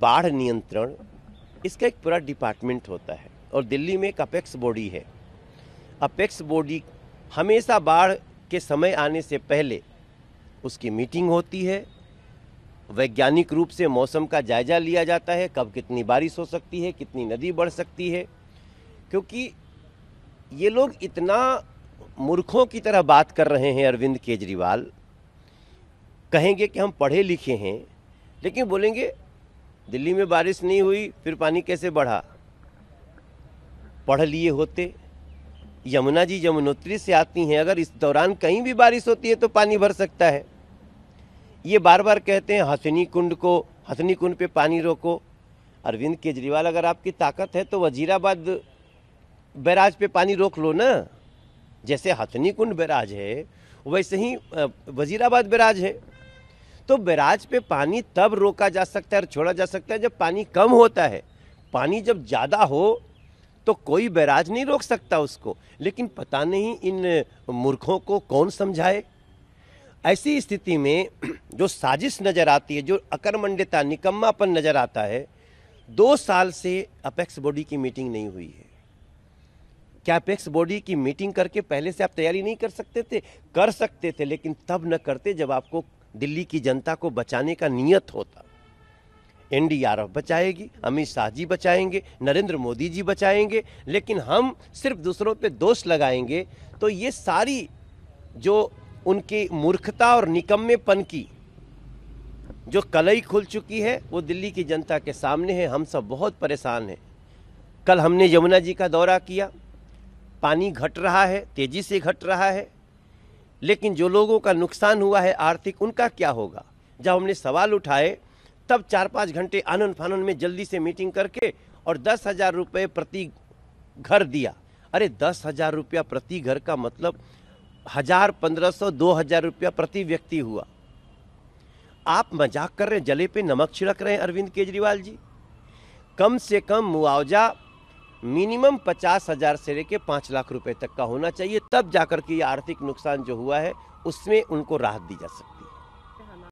बाढ़ नियंत्रण इसका एक पूरा डिपार्टमेंट होता है और दिल्ली में एक अपेक्स बॉडी है अपेक्स बॉडी हमेशा बाढ़ के समय आने से पहले उसकी मीटिंग होती है वैज्ञानिक रूप से मौसम का जायजा लिया जाता है कब कितनी बारिश हो सकती है कितनी नदी बढ़ सकती है क्योंकि ये लोग इतना मूर्खों की तरह बात कर रहे हैं अरविंद केजरीवाल कहेंगे कि हम पढ़े लिखे हैं लेकिन बोलेंगे दिल्ली में बारिश नहीं हुई फिर पानी कैसे बढ़ा पढ़ लिए होते यमुना जी यमुनोत्री से आती हैं अगर इस दौरान कहीं भी बारिश होती है तो पानी भर सकता है ये बार बार कहते हैं हसनी कुंड को हसनी कुंड पे पानी रोको अरविंद केजरीवाल अगर आपकी ताकत है तो वजीराबाद बैराज पे पानी रोक लो ना जैसे हथनी कुंड बैराज है वैसे ही वजीराबाद बैराज है तो बैराज पे पानी तब रोका जा सकता है और छोड़ा जा सकता है जब पानी कम होता है पानी जब ज़्यादा हो तो कोई बैराज नहीं रोक सकता उसको लेकिन पता नहीं इन मूर्खों को कौन समझाए ऐसी स्थिति में जो साजिश नज़र आती है जो अकर्मण्यता निकम्मापन नज़र आता है दो साल से अपेक्स बॉडी की मीटिंग नहीं हुई है क्या अपेक्स बॉडी की मीटिंग करके पहले से आप तैयारी नहीं कर सकते थे कर सकते थे लेकिन तब न करते जब आपको दिल्ली की जनता को बचाने का नियत होता एन डी आर एफ बचाएगी अमित शाह जी बचाएंगे नरेंद्र मोदी जी बचाएंगे लेकिन हम सिर्फ दूसरों पे दोष लगाएंगे तो ये सारी जो उनकी मूर्खता और निकम्मेपन की जो कलई खुल चुकी है वो दिल्ली की जनता के सामने है हम सब बहुत परेशान हैं कल हमने यमुना जी का दौरा किया पानी घट रहा है तेज़ी से घट रहा है लेकिन जो लोगों का नुकसान हुआ है आर्थिक उनका क्या होगा जब हमने सवाल उठाए तब चार पाँच घंटे आनंद फानन में जल्दी से मीटिंग करके और दस हज़ार रुपये प्रति घर दिया अरे दस हज़ार रुपया प्रति घर का मतलब हज़ार पंद्रह सौ दो हज़ार रुपया प्रति व्यक्ति हुआ आप मजाक कर रहे हैं जले पे नमक छिड़क रहे हैं अरविंद केजरीवाल जी कम से कम मुआवजा मिनिमम पचास हज़ार से लेकर पाँच लाख रुपए तक का होना चाहिए तब जाकर के ये आर्थिक नुकसान जो हुआ है उसमें उनको राहत दी जा सकती